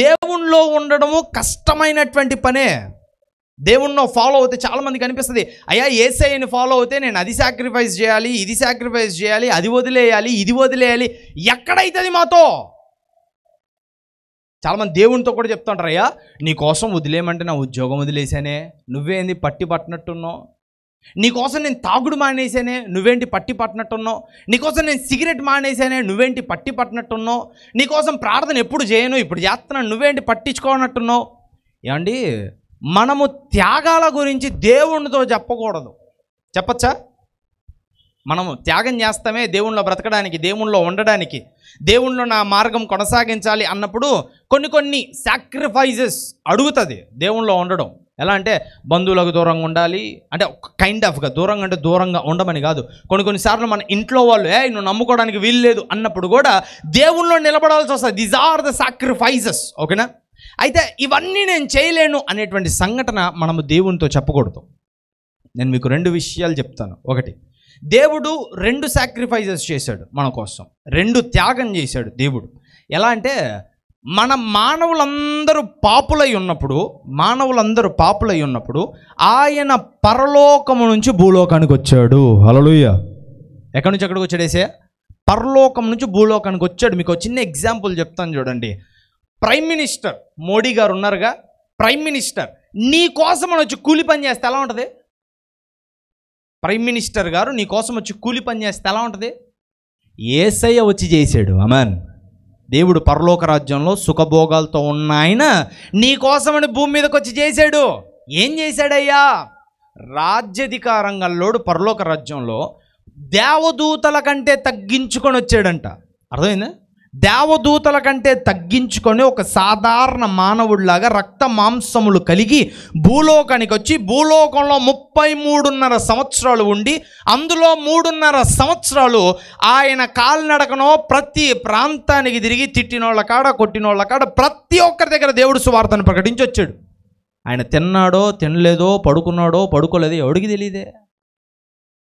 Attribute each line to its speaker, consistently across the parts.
Speaker 1: దేవుణ్ణిలో ఉండడము కష్టమైనటువంటి పనే దేవుణ్ణో ఫాలో అవుతే చాలామందికి అనిపిస్తుంది అయ్యా ఏసఐని ఫాలో అవుతే నేను అది సాక్రిఫైస్ చేయాలి ఇది సాక్రిఫైస్ చేయాలి అది వదిలేయాలి ఇది వదిలేయాలి ఎక్కడైతుంది మాతో చాలామంది దేవునితో కూడా చెప్తుంటారు అయ్యా నీ కోసం వదిలేయమంటే నా ఉద్యోగం వదిలేసానే నువ్వేంది పట్టి పట్టినట్టున్నావు నీకోసం నేను తాగుడు మానేసానే నువ్వేంటి పట్టి పట్టినట్టున్నావు నీకోసం నేను సిగరెట్ మానేసానే నువ్వేంటి పట్టి పట్టినట్టున్నావు నీకోసం ప్రార్థన ఎప్పుడు చేయను ఇప్పుడు చేస్తున్నాను నువ్వేంటి పట్టించుకోనట్టున్నావు ఏమండి మనము త్యాగాల గురించి దేవునితో చెప్పకూడదు చెప్పచ్చా మనము త్యాగం చేస్తామే దేవుణ్ణిలో బ్రతకడానికి దేవుణ్ణిలో ఉండడానికి దేవుణ్ణిలో నా మార్గం కొనసాగించాలి అన్నప్పుడు కొన్ని కొన్ని సాక్రిఫైజెస్ అడుగుతుంది దేవుణ్ణిలో ఉండడం ఎలా అంటే బంధువులకు దూరంగా ఉండాలి అంటే కైండ్ ఆఫ్గా దూరంగా అంటే దూరంగా ఉండమని కాదు కొన్ని కొన్నిసార్లు మన ఇంట్లో వాళ్ళు ఏ నువ్వు నమ్ముకోవడానికి వీల్లేదు అన్నప్పుడు కూడా దేవుల్లో నిలబడాల్సి వస్తుంది దిస్ ఆర్ ద సాక్రిఫైజెస్ ఓకేనా అయితే ఇవన్నీ నేను చేయలేను అనేటువంటి సంఘటన మనము దేవునితో చెప్పకూడదు నేను మీకు రెండు విషయాలు చెప్తాను ఒకటి దేవుడు రెండు సాక్రిఫైజెస్ చేశాడు మన కోసం రెండు త్యాగం చేశాడు దేవుడు ఎలా అంటే మన మానవులందరూ పాపులై ఉన్నప్పుడు మానవులందరూ పాపులై ఉన్నప్పుడు ఆయన పరలోకము నుంచి భూలోకానికి వచ్చాడు హలలుయ ఎక్కడి నుంచి ఎక్కడికి వచ్చాడేసే పరలోకం నుంచి భూలోకానికి వచ్చాడు మీకు చిన్న ఎగ్జాంపుల్ చెప్తాను చూడండి ప్రైమ్ మినిస్టర్ మోడీ గారు ఉన్నారుగా ప్రైమ్ మినిస్టర్ నీ కోసం వచ్చి కూలి పని చేస్తే ఎలా ఉంటుంది ప్రైమ్ మినిస్టర్ గారు నీ కోసం వచ్చి కూలి పని చేస్తే ఎలా ఉంటుంది ఏసయ్య వచ్చి చేశాడు అమాన్ దేవుడు పరలోక రాజ్యంలో సుఖభోగాలతో ఉన్న ఆయన నీకోసమని భూమి మీదకి వచ్చి చేశాడు ఏం చేశాడయ్యా రాజ్యధికారంగంలోడు పరలోక రాజ్యంలో దేవదూతల కంటే తగ్గించుకొని వచ్చాడంట అర్థమైందా దేవదూతల కంటే తగ్గించుకొని ఒక సాధారణ మానవుడిలాగా రక్త మాంసములు కలిగి భూలోకానికి వచ్చి భూలోకంలో ముప్పై మూడున్నర సంవత్సరాలు ఉండి అందులో మూడున్నర సంవత్సరాలు ఆయన కాలినడకనో ప్రతి ప్రాంతానికి తిరిగి తిట్టినోళ్ళ కాడ కొట్టినోళ్ళ కాడ ప్రతి ఒక్కరి దగ్గర దేవుడు సువార్తను ప్రకటించి వచ్చాడు ఆయన తిన్నాడో తినలేదో పడుకున్నాడో పడుకోలేదో ఎవడికి తెలియదే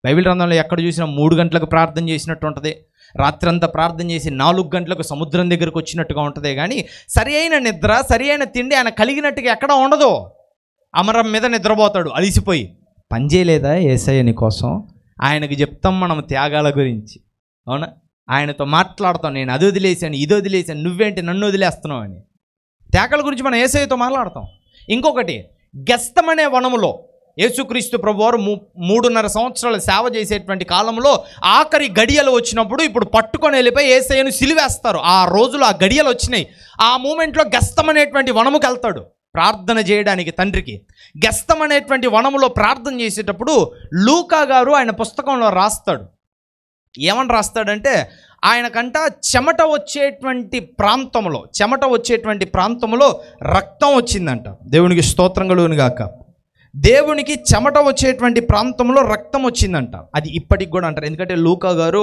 Speaker 1: బైబిల్ గ్రంథంలో ఎక్కడ చూసినా మూడు గంటలకు ప్రార్థన చేసినట్టు ఉంటుంది రాత్రంతా ప్రార్థన చేసి నాలుగు గంటలకు సముద్రం దగ్గరకు వచ్చినట్టుగా ఉంటుంది కానీ సరి అయిన నిద్ర సరి అయిన తిండి ఆయన కలిగినట్టుగా ఎక్కడ ఉండదు అమరం మీద నిద్రపోతాడు అలిసిపోయి పనిచేయలేదా ఏసయ్యని కోసం ఆయనకు చెప్తాం మనం త్యాగాల గురించి అవునా ఆయనతో మాట్లాడతాం నేను అది వదిలేశాను ఇది వదిలేశాను నువ్వేంటి నన్ను వదిలేస్తున్నావు అని త్యాగాల గురించి మనం ఏసయ్యతో మాట్లాడతాం ఇంకొకటి గస్తమనే వనములో యేసుక్రీస్తు ప్రభువారు మూడున్నర సంవత్సరాలు సేవ చేసేటువంటి కాలంలో ఆఖరి గడియలు వచ్చినప్పుడు ఇప్పుడు పట్టుకొని వెళ్ళిపోయి ఏసయ్యను సిలివేస్తారు ఆ రోజులు ఆ గడియలు వచ్చినాయి ఆ మూమెంట్లో అనేటువంటి వనముకు వెళ్తాడు ప్రార్థన చేయడానికి తండ్రికి గస్తం అనేటువంటి వనములో ప్రార్థన చేసేటప్పుడు లూకా గారు ఆయన పుస్తకంలో రాస్తాడు ఏమని రాస్తాడంటే ఆయనకంట చెమట వచ్చేటువంటి ప్రాంతంలో చెమట వచ్చేటువంటి ప్రాంతంలో రక్తం వచ్చిందంట దేవునికి స్తోత్రం కలుగునుగాక దేవునికి చెమట వచ్చేటువంటి ప్రాంతంలో రక్తం వచ్చిందంట అది ఇప్పటికి కూడా అంటారు ఎందుకంటే లూకా గారు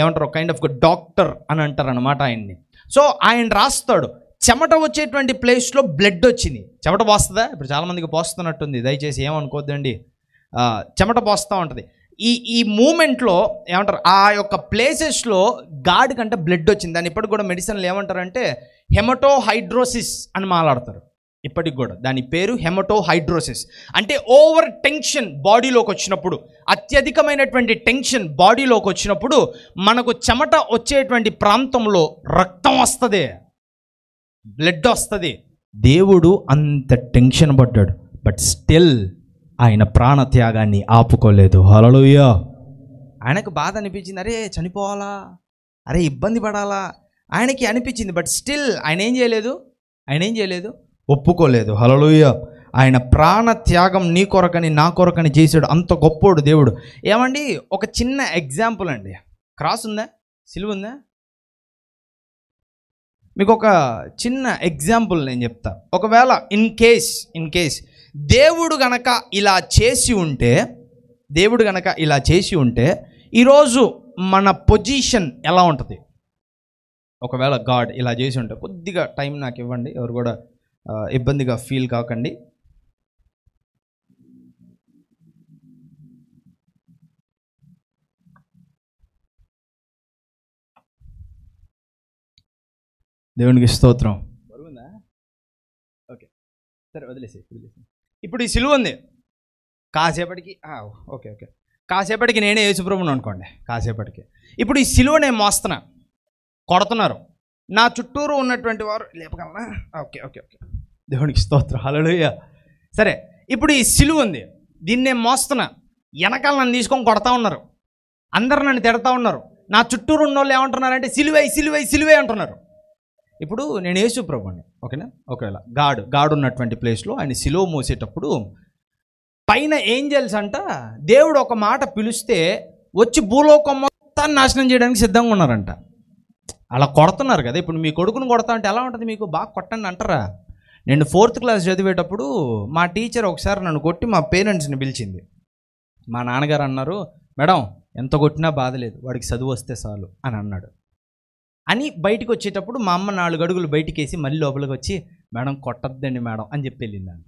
Speaker 1: ఏమంటారు కైండ్ ఆఫ్ డాక్టర్ అని అంటారు అనమాట ఆయన్ని సో ఆయన రాస్తాడు చెమట వచ్చేటువంటి ప్లేస్లో బ్లడ్ వచ్చింది చెమట పోస్తుందా ఇప్పుడు చాలామందికి పోస్తున్నట్టుంది దయచేసి ఏమనుకోద్దండి చెమట పోస్తూ ఉంటుంది ఈ ఈ మూమెంట్లో ఏమంటారు ఆ యొక్క ప్లేసెస్లో గాడి కంటే బ్లడ్ వచ్చింది దాన్ని ఇప్పటికి కూడా మెడిసిన్లు ఏమంటారంటే హెమటోహైడ్రోసిస్ అని మాట్లాడతారు ఇప్పటికి కూడా దాని పేరు హెమటోహైడ్రోసిస్ అంటే ఓవర్ టెన్షన్ బాడీలోకి వచ్చినప్పుడు అత్యధికమైనటువంటి టెన్షన్ బాడీలోకి వచ్చినప్పుడు మనకు చెమట వచ్చేటువంటి ప్రాంతంలో రక్తం వస్తుంది బ్లడ్ వస్తుంది దేవుడు అంత టెన్షన్ పడ్డాడు బట్ స్టిల్ ఆయన ప్రాణత్యాగాన్ని ఆపుకోలేదు హలలుయా ఆయనకు బాధ అనిపించింది అరే చనిపోవాలా అరే ఇబ్బంది పడాలా ఆయనకి అనిపించింది బట్ స్టిల్ ఆయన ఏం చేయలేదు ఆయన ఏం చేయలేదు ఒప్పుకోలేదు హలలుయ్య ఆయన ప్రాణ త్యాగం నీ కొరకని నా కొరకని చేశాడు అంత గొప్పోడు దేవుడు ఏమండి ఒక చిన్న ఎగ్జాంపుల్ అండి క్రాస్ ఉందా సిలువ ఉందా మీకు ఒక చిన్న ఎగ్జాంపుల్ నేను చెప్తా ఒకవేళ ఇన్ కేస్ ఇన్ కేస్ దేవుడు గనక ఇలా చేసి ఉంటే దేవుడు గనక ఇలా చేసి ఉంటే ఈరోజు మన పొజిషన్ ఎలా ఉంటుంది ఒకవేళ గాడ్ ఇలా చేసి ఉంటే కొద్దిగా టైం నాకు ఇవ్వండి ఎవరు కూడా ఇబ్బందిగా ఫీల్ కాకండి దేవునికి స్తోత్రం బరువుందా ఓకే సరే వదిలేసి వదిలేసి ఇప్పుడు ఈ సిలువ ఉంది కాసేపటికి ఓకే ఓకే కాసేపటికి నేనే యేసుప్రభుని అనుకోండి కాసేపటికి ఇప్పుడు ఈ సిలువ నేను మోస్తున్నా కొడుతున్నారు నా చుట్టూరు ఉన్నటువంటి వారు లేపగలనా ఓకే ఓకే ఓకే దేవునికి స్తోత్ర హలలుయ సరే ఇప్పుడు ఈ సిలువు ఉంది దీన్ని నేను మోస్తున్నా వెనకాల నన్ను తీసుకొని కొడతా ఉన్నారు అందరు నన్ను తిడతా ఉన్నారు నా చుట్టూరు ఉన్న వాళ్ళు ఏమంటున్నారంటే సిలువై సిలువై సిలువై అంటున్నారు ఇప్పుడు నేను యేసు ప్రభుని ఓకేనా ఒకవేళ గాడు గాడు ఉన్నటువంటి ప్లేస్లో ఆయన సిలువ మోసేటప్పుడు పైన ఏంజల్స్ అంట దేవుడు ఒక మాట పిలిస్తే వచ్చి భూలోకం మొత్తాన్ని నాశనం చేయడానికి సిద్ధంగా ఉన్నారంట అలా కొడుతున్నారు కదా ఇప్పుడు మీ కొడుకును కొడతా అంటే ఎలా ఉంటుంది మీకు బాగా కొట్టండి అంటారా నేను ఫోర్త్ క్లాస్ చదివేటప్పుడు మా టీచర్ ఒకసారి నన్ను కొట్టి మా పేరెంట్స్ని పిలిచింది మా నాన్నగారు అన్నారు మేడం ఎంత కొట్టినా బాధలేదు వాడికి చదువు వస్తే చాలు అని అన్నాడు అని బయటకు వచ్చేటప్పుడు మా అమ్మ నాలుగు అడుగులు బయటికేసి మళ్ళీ లోపలికి వచ్చి మేడం కొట్టద్దండి మేడం అని చెప్పి వెళ్ళిందంట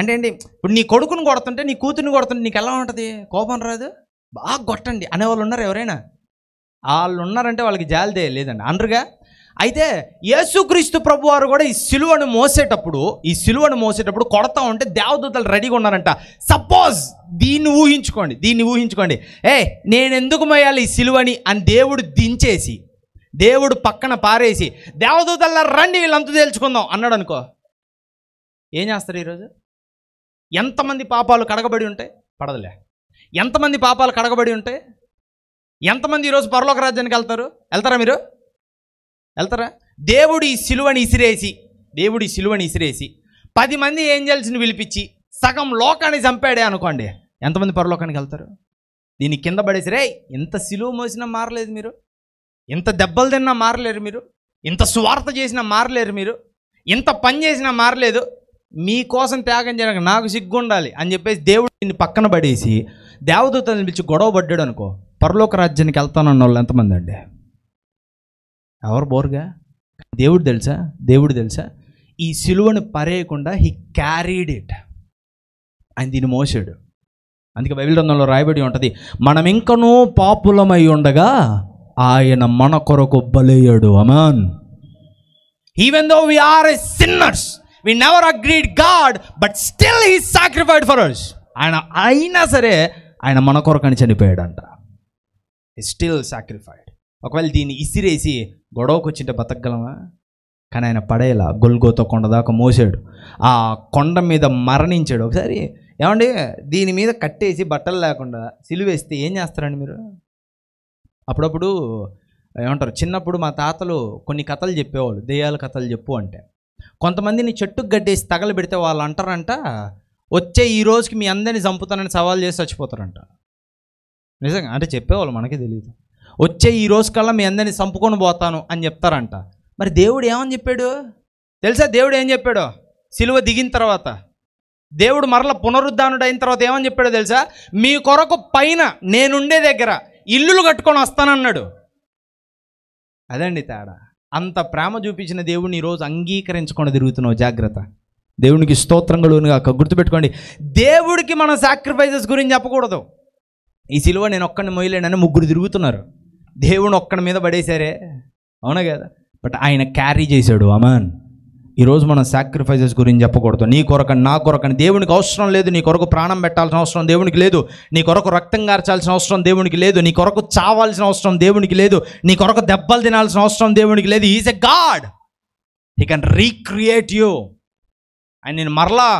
Speaker 1: అంటే అండి ఇప్పుడు నీ కొడుకుని కొడుతుంటే నీ కూతుర్ని కొడుతుంటే నీకు ఎలా ఉంటుంది కోపం రాదు బాగా కొట్టండి అనేవాళ్ళు ఉన్నారు ఎవరైనా వాళ్ళు ఉన్నారంటే వాళ్ళకి జాలిదే లేదండి అనరుగా అయితే యేసుక్రీస్తు ప్రభు వారు కూడా ఈ సిలువను మోసేటప్పుడు ఈ సిలువను మోసేటప్పుడు కొడతా ఉంటే దేవదూతలు రెడీగా ఉన్నారంట సపోజ్ దీన్ని ఊహించుకోండి దీన్ని ఊహించుకోండి ఏ నేను ఎందుకు మోయాలి ఈ సిలువని అని దేవుడు దించేసి దేవుడు పక్కన పారేసి దేవదూతల్లా రండి వీళ్ళంతా తేల్చుకుందాం అన్నాడు అనుకో ఏం చేస్తారు ఈరోజు ఎంతమంది పాపాలు కడగబడి ఉంటాయి పడదులే ఎంతమంది పాపాలు కడగబడి ఉంటాయి ఎంతమంది ఈరోజు పరలోక రాజ్యానికి వెళ్తారు వెళ్తారా మీరు వెళ్తారా దేవుడు ఈ సిలువని ఇసిరేసి దేవుడి శిలువని సిలువని ఇసిరేసి పది మంది ఏంజల్స్ని పిలిపించి సగం లోకాన్ని చంపాడే అనుకోండి ఎంతమంది పరలోకానికి వెళ్తారు దీని కింద పడేసిరే ఇంత సిలువ మోసినా మారలేదు మీరు ఇంత దెబ్బలు తిన్నా మారలేరు మీరు ఇంత స్వార్థ చేసినా మారలేరు మీరు ఇంత పని చేసినా మారలేదు మీకోసం త్యాగం చేయడానికి నాకు సిగ్గుండాలి అని చెప్పేసి దేవుడు దీన్ని పక్కన పడేసి దేవదూతని పిలిచి గొడవ పడ్డాడు అనుకో పరలోక రాజ్యానికి వెళ్తానన్న వాళ్ళు ఎంతమంది అండి ఎవరు బోర్గా దేవుడు తెలుసా దేవుడు తెలుసా ఈ సిలువను పరేయకుండా హీ క్యారీడ్ ఇట్ ఆయన దీన్ని మోసాడు అందుకే బైబిల్ గ్రంథంలో రాయబడి ఉంటుంది మనం ఇంకనూ పాపులమై ఉండగా ఆయన మన కొరకు బలయ్యాడు అమాన్ even though we are a sinners we never agreed God but still he sacrificed for us ఆయన అయినా సరే ఆయన మన చనిపోయాడు చనిపోయాడంట స్టిల్ సాక్రిఫైడ్ ఒకవేళ దీన్ని ఇసిరేసి గొడవకు వచ్చింటే బతకగలమా కానీ ఆయన పడేలా గొల్గోతో కొండ దాకా మోసాడు ఆ కొండ మీద మరణించాడు ఒకసారి ఏమండి దీని మీద కట్టేసి బట్టలు లేకుండా సిలువేస్తే ఏం చేస్తారండి మీరు అప్పుడప్పుడు ఏమంటారు చిన్నప్పుడు మా తాతలు కొన్ని కథలు చెప్పేవాళ్ళు దెయ్యాల కథలు చెప్పు అంటే కొంతమందిని చెట్టుకు గడ్డేసి పెడితే వాళ్ళు అంటారంట వచ్చే ఈ రోజుకి మీ అందరిని చంపుతానని సవాల్ చేసి చచ్చిపోతారంట నిజంగా అంటే చెప్పేవాళ్ళు మనకి తెలియదు వచ్చే ఈ రోజు కల్లా మీ అందరినీ చంపుకొని పోతాను అని చెప్తారంట మరి దేవుడు ఏమని చెప్పాడు తెలుసా దేవుడు ఏం చెప్పాడు సిలువ దిగిన తర్వాత దేవుడు మరల పునరుద్ధానుడు అయిన తర్వాత ఏమని చెప్పాడో తెలుసా మీ కొరకు పైన నేనుండే దగ్గర ఇల్లులు కట్టుకొని వస్తానన్నాడు అదండి తేడా అంత ప్రేమ చూపించిన దేవుడిని ఈరోజు అంగీకరించకుండా తిరుగుతున్నావు జాగ్రత్త దేవునికి స్తోత్రం కాక గుర్తుపెట్టుకోండి దేవుడికి మన సాక్రిఫైసెస్ గురించి చెప్పకూడదు ఈ సిలువ నేను ఒక్కడిని మొయ్యలేనని ముగ్గురు తిరుగుతున్నారు దేవుని ఒక్కడి మీద పడేశారే అవునా కదా బట్ ఆయన క్యారీ చేశాడు అమన్ ఈరోజు మనం సాక్రిఫైజెస్ గురించి చెప్పకూడదు నీ కొరకని నా కొరకని దేవునికి అవసరం లేదు నీ కొరకు ప్రాణం పెట్టాల్సిన అవసరం దేవునికి లేదు నీ కొరకు రక్తం గార్చాల్సిన అవసరం దేవునికి లేదు నీ కొరకు చావాల్సిన అవసరం దేవునికి లేదు నీ కొరకు దెబ్బలు తినాల్సిన అవసరం దేవునికి లేదు is a God he can recreate you and నేను మరలా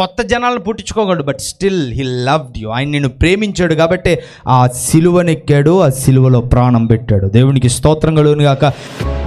Speaker 1: కొత్త జనాలను పుట్టించుకోగలడు but still he loved you ఆయన నిన్ను ప్రేమించాడు కాబట్టి ఆ సిలువనెక్కాడు ఆ సిలువలో ప్రాణం పెట్టాడు దేవునికి స్తోత్రం కలుగునిగాక గాక